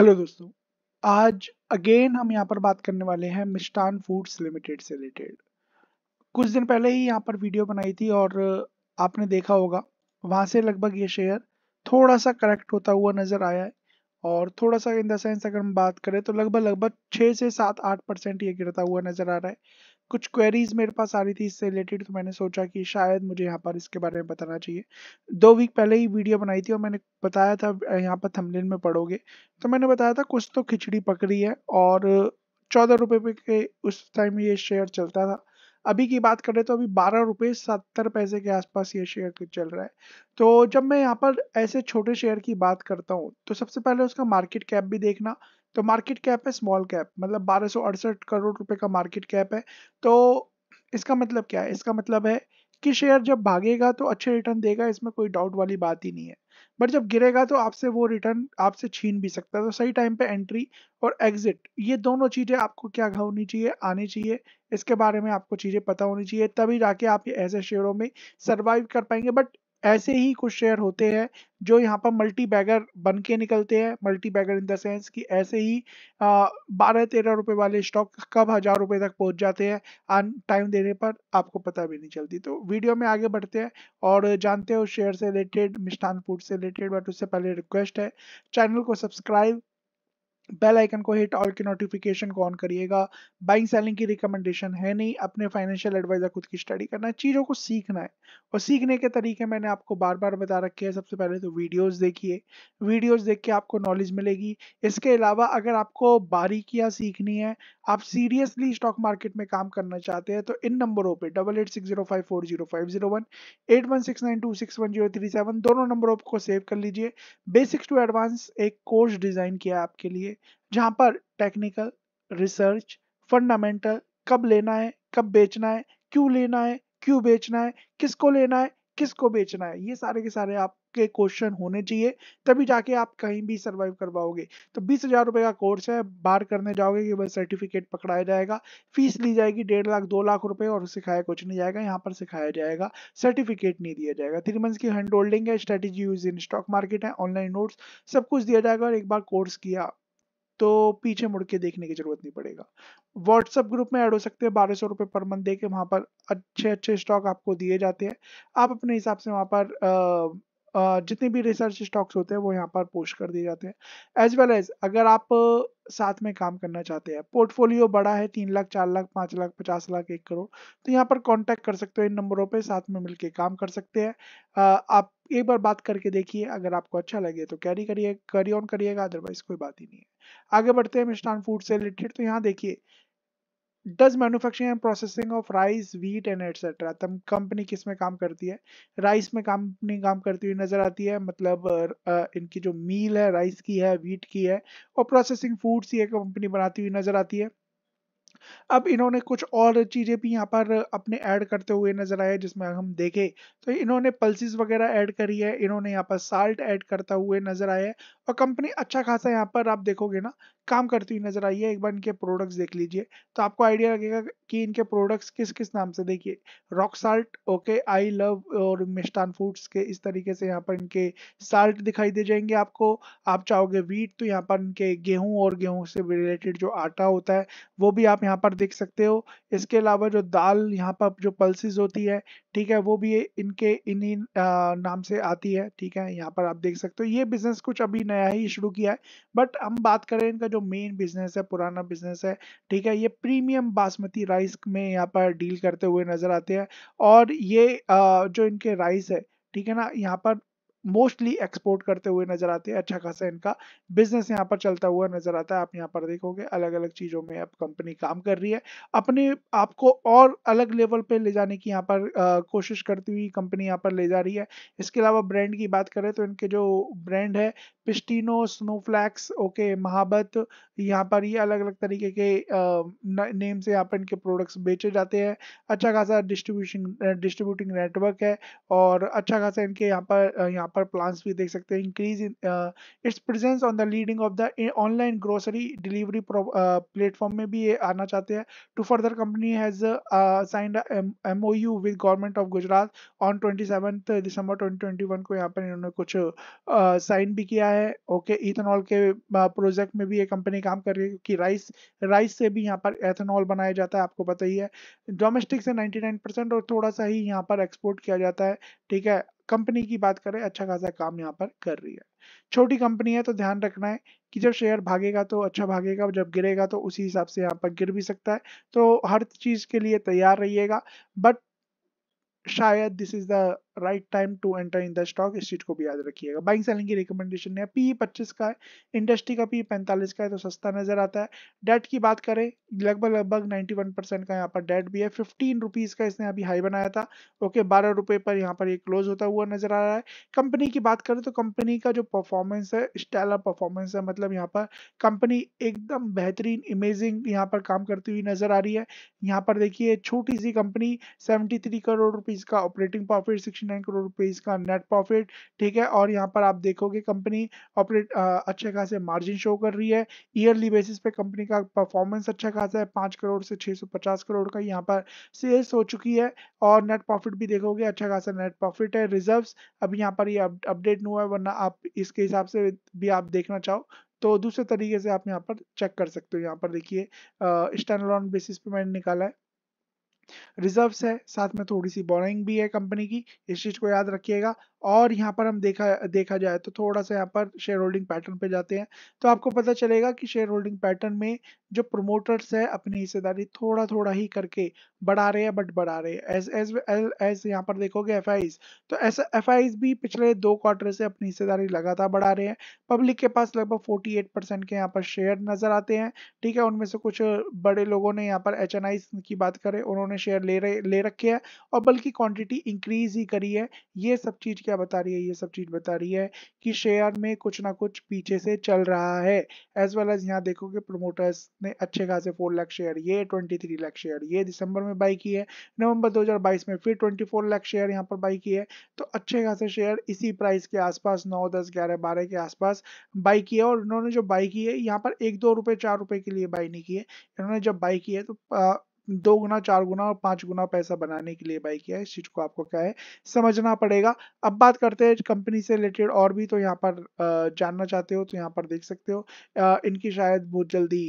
hello दोस्तों आज again हम यहाँ पर बात करने वाले हैं मिष्टान फूड्स लिमिटेड से रिलेटेड कुछ दिन पहले ही यहाँ पर वीडियो बनाई थी और आपने देखा होगा वहाँ से लगभग ये शेयर थोड़ा सा करेक्ट होता हुआ नज़र आया है और थोड़ा सा इन द सेंस अगर हम बात करें तो लगभग लगभग छः से सात आठ परसेंट ये गिरता हुआ नज़र आ रहा है कुछ क्वेरीज मेरे पास आ रही थी इससे रिलेटेड तो मैंने सोचा कि शायद मुझे यहाँ पर इसके बारे में बताना चाहिए दो वीक पहले ही वीडियो बनाई थी और मैंने बताया था यहाँ पर थमलिन में पढ़ोगे तो मैंने बताया था कुछ तो खिचड़ी पकड़ी है और चौदह रुपये पे के उस टाइम ये शेयर चलता था अभी की बात करें तो अभी बारह रुपये सत्तर पैसे के आसपास ये शेयर चल रहा है तो जब मैं यहाँ पर ऐसे छोटे शेयर की बात करता हूँ तो सबसे पहले उसका मार्केट कैप भी देखना तो मार्केट कैप है स्मॉल कैप मतलब बारह करोड़ रुपए का मार्केट कैप है तो इसका मतलब क्या है इसका मतलब है कि शेयर जब भागेगा तो अच्छे रिटर्न देगा इसमें कोई डाउट वाली बात ही नहीं है बट जब गिरेगा तो आपसे वो रिटर्न आपसे छीन भी सकता है तो सही टाइम पे एंट्री और एग्जिट ये दोनों चीज़ें आपको क्या होनी चाहिए आनी चाहिए इसके बारे में आपको चीज़ें पता होनी चाहिए तभी जाके आप ऐसे शेयरों में सर्वाइव कर पाएंगे बट ऐसे ही कुछ शेयर होते हैं जो यहाँ पर मल्टी बैगर बन के निकलते हैं multi bagger in the sense कि ऐसे ही बारह तेरह रुपए वाले स्टॉक कब हजार रुपए तक पहुंच जाते हैं आन टाइम देने पर आपको पता भी नहीं चलती तो वीडियो में आगे बढ़ते हैं और जानते हैं उस शेयर से रिलेटेड मिष्ठान फूड से रिलेटेड बट उससे पहले रिक्वेस्ट है चैनल को सब्सक्राइब बेल आइकन को हिट ऑल के नोटिफिकेशन को ऑन करिएगा बाइंग सेलिंग की रिकमेंडेशन है नहीं अपने फाइनेंशियल एडवाइजर खुद की स्टडी करना है चीज़ों को सीखना है और सीखने के तरीके मैंने आपको बार बार बता रखे हैं सबसे पहले तो वीडियोस देखिए वीडियोस देख के आपको नॉलेज मिलेगी इसके अलावा अगर आपको बारीकियाँ सीखनी है आप सीरियसली स्टॉक मार्केट में काम करना चाहते हैं तो इन नंबरों पर double eight six zero five four zero five zero one eight one six nine two six one zero three seven दोनों नंबरों को सेव कर लीजिए बेसिक्स टू एडवांस एक कोर्स डिज़ाइन किया है आपके लिए जहां पर टेक्निकल रिसर्च फंडामेंटल कब लेना है कब बेचना है क्यों लेना है क्यों बेचना है किसको लेना है किसको बेचना है ये सारे के सारे आपके क्वेश्चन होने चाहिए तभी जाके आप कहीं भी सर्वाइव कर पाओगे तो बीस हजार रुपए का कोर्स है बाहर करने जाओगे कि बस सर्टिफिकेट पकड़ाया जाएगा फीस ली जाएगी डेढ़ लाख दो लाख रुपए और सिखाया कुछ नहीं जाएगा यहाँ पर सिखाया जाएगा सर्टिफिकेट नहीं दिया जाएगा थ्री मंथ्स की हैंड होल्डिंग है strategy use in stock market है ऑनलाइन नोट्स सब कुछ दिया जाएगा और एक बार कोर्स किया तो पीछे मुड़ के देखने की जरूरत नहीं पड़ेगा व्हाट्सएप ग्रुप में ऐड हो सकते हैं बारह सौ रुपये पर मंथ दे के वहाँ पर अच्छे अच्छे स्टॉक आपको दिए जाते हैं आप अपने हिसाब से वहाँ पर जितने भी रिसर्च स्टॉक्स होते हैं वो यहाँ पर पोस्ट कर दिए जाते हैं एज वेल एज अगर आप साथ में काम करना चाहते हैं पोर्टफोलियो बड़ा है तीन लाख चार लाख पाँच लाख पचास लाख एक करोड़ तो यहाँ पर कांटेक्ट कर सकते हो इन नंबरों पे साथ में मिलके काम कर सकते हैं आप एक बार बात करके देखिए अगर आपको अच्छा लगे तो कैरी करिए कैरी ऑन करिएगा अदरवाइज कोई बात ही नहीं है आगे बढ़ते हैं मिस्टान फूड से रिलेटेड तो यहाँ देखिए does manufacturing and processing of rice wheat and etcetera तम कंपनी किस में काम करती है राइस में कंपनी काम करती हुई नजर आती है मतलब इनकी जो मील है राइस की है वीट की है और प्रोसेसिंग फूड्स ये कंपनी बनाती हुई नजर आती है अब इन्होंने कुछ और चीज़ें भी यहाँ पर अपने ऐड करते हुए नजर आए जिसमें हम देखें तो इन्होंने पल्सिस वगैरह ऐड करी है इन्होंने यहाँ पर साल्ट ऐड करता हुए नजर आया है और कंपनी अच्छा खासा यहाँ पर आप देखोगे ना काम करती हुई नजर आई है एक बार इनके प्रोडक्ट्स देख लीजिए तो आपको आइडिया लगेगा कि इनके प्रोडक्ट्स किस किस नाम से देखिए rock salt okay I love और मिष्टान फूड्स के इस तरीके से यहाँ पर इनके साल्ट दिखाई दे जाएंगे आपको आप चाहोगे वीट तो यहाँ पर इनके गेहूँ और गेहूँ से रिलेटेड जो आटा होता है वो भी आप यहाँ पर देख सकते हो इसके अलावा जो दाल यहाँ पर जो पल्सिस होती है ठीक है वो भी इनके इन्हीं नाम से आती है ठीक है यहाँ पर आप देख सकते हो ये बिजनेस कुछ अभी नया ही शुरू किया है बट हम बात करें इनका जो मेन बिजनेस है पुराना बिजनेस है ठीक है ये प्रीमियम बासमती राइस में यहाँ पर डील करते हुए नजर आते हैं और ये जो इनके राइस है ठीक है ना यहाँ पर मोस्टली एक्सपोर्ट करते हुए नजर आते हैं अच्छा खासा इनका बिजनेस यहाँ पर चलता हुआ नजर आता है आप यहाँ पर देखोगे अलग अलग चीजों में अब कंपनी काम कर रही है अपने आप को और अलग लेवल पे ले जाने की यहाँ पर आ, कोशिश करती हुई कंपनी यहाँ पर ले जा रही है इसके अलावा ब्रांड की बात करें तो इनके जो ब्रांड है पिस्टिनो स्नोफ्लैक्स ओके महाबत यहाँ पर ये अलग अलग तरीके के नेम से यहाँ पर इनके प्रोडक्ट्स बेचे जाते हैं अच्छा खासा डिस्ट्रीब्यूशन डिस्ट्रीब्यूटिंग नेटवर्क है और अच्छा खासा इनके यहाँ पर यहाँ पर प्लांट्स भी देख सकते हैं increase in its presence on the leading of the online grocery delivery platform में भी ये आना चाहते हैं to further company has signed M O U with government of Gujarat on twenty seventh December twenty twenty one को यहाँ पर इन्होंने कुछ साइन uh, भी किया है ओके इथेनॉल के प्रोजेक्ट uh, में भी ये कंपनी काम कर रही है क्योंकि राइस राइस से भी यहाँ पर एथेनॉल बनाया जाता है आपको पता ही है डोमेस्टिक से 99 परसेंट और थोड़ा सा ही यहाँ पर एक्सपोर्ट किया जाता है ठीक है कंपनी की बात करें अच्छा खासा काम यहाँ पर कर रही है छोटी कंपनी है तो ध्यान रखना है कि जब शेयर भागेगा तो अच्छा भागेगा जब गिरेगा तो उसी हिसाब से यहाँ पर गिर भी सकता है तो हर चीज के लिए तैयार रहिएगा बट शायद this is the right time to enter in the stock इस चीज को भी याद रखिएगा बाइंग सेलिंग की रिकमेंडेशन है पी e पच्चीस का है इंडस्ट्री का पी e पैंतालीस का है तो सस्ता नजर आता है डेट की बात करें लगभग लगभग नाइन्टी वन परसेंट का यहाँ पर डेट भी है फिफ्टीन रुपीज का इसने अभी हाई बनाया था ओके बारह रुपए पर यहाँ पर ये क्लोज होता हुआ नजर आ रहा है कंपनी की बात करें तो कंपनी का जो परफॉर्मेंस है स्टेलर परफॉर्मेंस है मतलब यहाँ पर कंपनी एकदम बेहतरीन इमेजिंग यहाँ पर काम करती हुई नजर आ रही है यहाँ पर देखिए छोटी सी कंपनी सेवेंटी करोड़ रुपीज का ऑपरेटिंग प्रॉफिट 169 करोड़ रुपए इसका नेट प्रॉफिट ठीक है और यहाँ पर आप देखोगे कंपनी ऑपरेट अच्छे खासे मार्जिन शो कर रही है ईयरली बेसिस पे कंपनी का परफॉर्मेंस अच्छा खासा है पाँच करोड़ से 650 करोड़ का यहाँ पर सेल्स हो चुकी है और नेट प्रॉफिट भी देखोगे अच्छा खासा नेट प्रॉफिट है रिजर्व अभी यहाँ पर ये यह अपडेट नहीं हुआ है वरना आप इसके हिसाब से भी आप देखना चाहो तो दूसरे तरीके से आप यहाँ पर चेक कर सकते हो यहाँ पर देखिए स्टैंड बेसिस पे मैंने निकाला है रिजर्व्स है साथ में थोड़ी सी बोरिंग भी है कंपनी की इस चीज को याद रखिएगा और यहाँ पर हम देखा देखा जाए तो थोड़ा सा यहाँ पर शेयर होल्डिंग पैटर्न पे जाते हैं तो आपको पता चलेगा कि शेयर होल्डिंग पैटर्न में जो प्रोमोटर्स है अपनी हिस्सेदारी थोड़ा थोड़ा ही करके बढ़ा रहे हैं बट बढ़ा रहे हैं एज एज एज यहाँ पर देखोगे एफ तो ऐसा एफ भी पिछले दो क्वार्टर से अपनी हिस्सेदारी लगातार बढ़ा रहे हैं पब्लिक के पास लगभग फोर्टी एट परसेंट के यहाँ पर शेयर नजर आते हैं ठीक है उनमें से कुछ बड़े लोगों ने यहाँ पर एच की बात करें उन्होंने शेयर ले रहे ले रखे हैं और बल्कि क्वान्टिटी इंक्रीज ही करी है ये सब चीज़ क्या बता रही है ये सब चीज बता रही है कि शेयर में कुछ ना कुछ पीछे से चल रहा है एज वेल एज यहाँ देखो कि प्रोमोटर्स ने अच्छे खासे फोर लाख शेयर ये ट्वेंटी थ्री लाख शेयर ये दिसंबर में बाई की है नवंबर 2022 में फिर 24 लाख शेयर यहाँ पर बाई की है तो अच्छे खासे शेयर इसी प्राइस के आसपास नौ दस ग्यारह बारह के आसपास बाई की है और इन्होंने जो बाई की है यहाँ पर एक दो रुपये चार रुपये के लिए बाई नहीं की है इन्होंने जब बाई की है तो दो गुना चार गुना और पांच गुना पैसा बनाने के लिए बाई किया है इस चीज को आपको क्या है समझना पड़ेगा अब बात करते हैं कंपनी से रिलेटेड और भी तो यहाँ पर जानना चाहते हो तो यहाँ पर देख सकते हो इनकी शायद बहुत जल्दी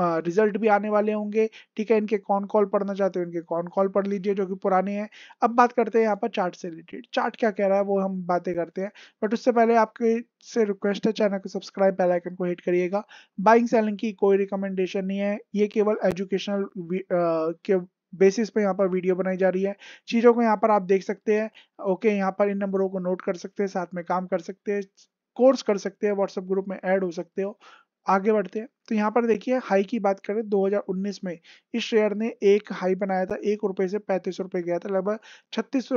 रिजल्ट भी आने वाले होंगे ठीक है इनके कौन कॉल पढ़ना चाहते हो इनके कौन कॉल पढ़ लीजिए जो कि पुराने हैं अब बात करते हैं यहाँ पर चार्ट से रिलेटेड चार्ट क्या कह रहा है वो हम बातें करते हैं बट उससे पहले आपके से रिक्वेस्ट है चैनल को सब्सक्राइब बेल आइकन को हिट करिएगा बाइंग सेलिंग की कोई रिकमेंडेशन नहीं है ये केवल एजुकेशनल के बेसिस पे यहाँ पर वीडियो बनाई जा रही है चीज़ों को यहाँ पर आप देख सकते हैं ओके यहाँ पर इन नंबरों को नोट कर सकते हैं साथ में काम कर सकते हैं कोर्स कर सकते हैं व्हाट्सएप ग्रुप में ऐड हो सकते हो आगे बढ़ते हैं तो यहाँ पर देखिए हाई की बात करें 2019 में इस शेयर ने एक हाई बनाया था एक रुपये से पैंतीस रुपये गया था लगभग छत्तीस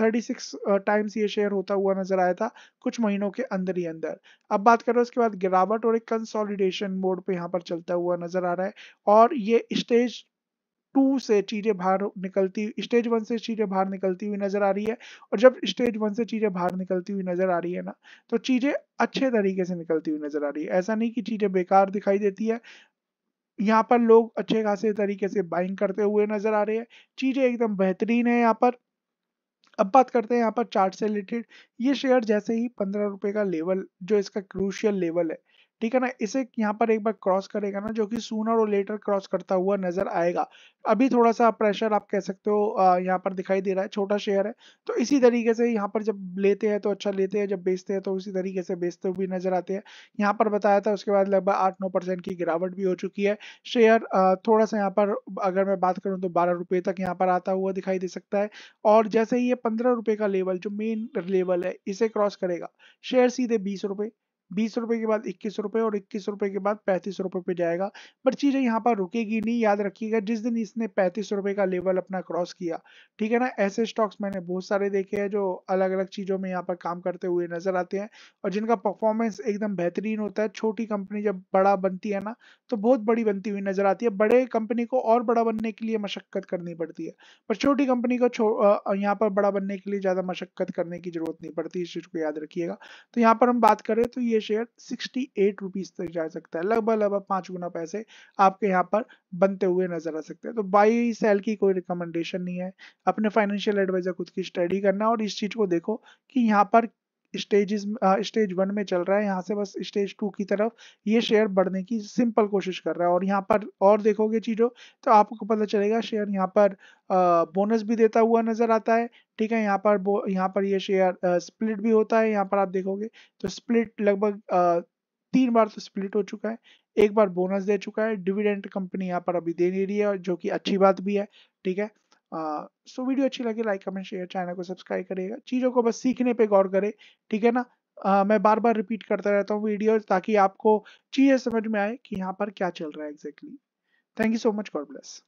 थर्टी सिक्स टाइम्स ये शेयर होता हुआ नजर आया था कुछ महीनों के अंदर ही अंदर अब बात करें उसके बाद गिरावट और एक कंसोलिडेशन मोड पे यहाँ पर चलता हुआ नजर आ रहा है और ये स्टेज टू से चीज़ें बाहर निकलती स्टेज वन से चीज़ें बाहर निकलती हुई नज़र आ रही है और जब स्टेज वन से चीज़ें बाहर निकलती हुई नज़र आ रही है ना तो चीज़ें अच्छे तरीके से निकलती हुई नज़र आ रही है ऐसा नहीं कि चीज़ें बेकार दिखाई देती है यहाँ पर लोग अच्छे खासे तरीके से बाइंग करते हुए नज़र आ रहे हैं चीज़ें एकदम बेहतरीन है यहाँ पर अब बात करते हैं यहाँ पर चार्ट से रिलेटेड ये शेयर जैसे ही पंद्रह रुपए का लेवल जो इसका क्रूशियल लेवल है ठीक है ना इसे यहाँ पर एक बार क्रॉस करेगा ना जो कि सूनर और लेटर क्रॉस करता हुआ नजर आएगा अभी थोड़ा सा प्रेशर आप कह सकते हो यहाँ पर दिखाई दे रहा है छोटा शेयर है तो इसी तरीके से यहाँ पर जब लेते हैं तो अच्छा लेते हैं जब बेचते हैं तो उसी तरीके से बेचते हुए नजर आते हैं यहाँ पर बताया था उसके बाद लगभग आठ नौ परसेंट की गिरावट भी हो चुकी है शेयर थोड़ा सा यहाँ पर अगर मैं बात करूँ तो बारह रुपये तक यहाँ पर आता हुआ दिखाई दे सकता है और जैसे ही ये पंद्रह रुपये का लेवल जो मेन लेवल है इसे क्रॉस करेगा शेयर सीधे बीस रुपये बीस रुपए के बाद इक्कीस रुपए और इक्कीस रुपए के बाद पैंतीस रुपए पे जाएगा बट चीजें यहाँ पर रुकेगी नहीं याद रखिएगा जिस दिन इसने पैंतीस रुपए का लेवल अपना क्रॉस किया ठीक है ना ऐसे स्टॉक्स मैंने बहुत सारे देखे हैं जो अलग अलग चीजों में यहाँ पर काम करते हुए नजर आते हैं और जिनका परफॉर्मेंस एकदम बेहतरीन होता है छोटी कंपनी जब बड़ा बनती है ना तो बहुत बड़ी बनती हुई नजर आती है बड़े कंपनी को और बड़ा बनने के लिए मशक्कत करनी पड़ती है पर छोटी कंपनी को यहाँ पर बड़ा बनने के लिए ज्यादा मशक्कत करने की जरूरत नहीं पड़ती इस चीज को याद रखिएगा तो यहाँ पर हम बात करें तो ये ये शेयर सिक्सटी एट रुपीज तक जा सकता है लगभग लगभग पांच गुना पैसे आपके यहाँ पर बनते हुए नजर आ सकते हैं तो बाई सेल की कोई रिकमेंडेशन नहीं है अपने फाइनेंशियल एडवाइजर खुद की स्टडी करना और इस चीज को देखो कि यहाँ पर स्टेजेस स्टेज वन में चल रहा है यहाँ से बस स्टेज टू की तरफ ये शेयर बढ़ने की सिंपल कोशिश कर रहा है और यहाँ पर और देखोगे चीज़ों तो आपको पता चलेगा शेयर यहाँ पर बोनस भी देता हुआ नज़र आता है ठीक है यहाँ पर यहाँ पर ये शेयर स्प्लिट भी होता है यहाँ पर आप देखोगे तो स्प्लिट लगभग तीन बार तो स्प्लिट हो चुका है एक बार बोनस दे चुका है डिविडेंट कंपनी यहाँ पर अभी दे नहीं रही है जो कि अच्छी बात भी है ठीक है सो वीडियो अच्छी लगे लाइक कमेंट शेयर चैनल को सब्सक्राइब करेगा चीज़ों को बस सीखने पे गौर करें ठीक है ना मैं बार बार रिपीट करता रहता हूँ वीडियो ताकि आपको चीज़ें समझ में आए कि यहाँ पर क्या चल रहा है exactly thank you so much God bless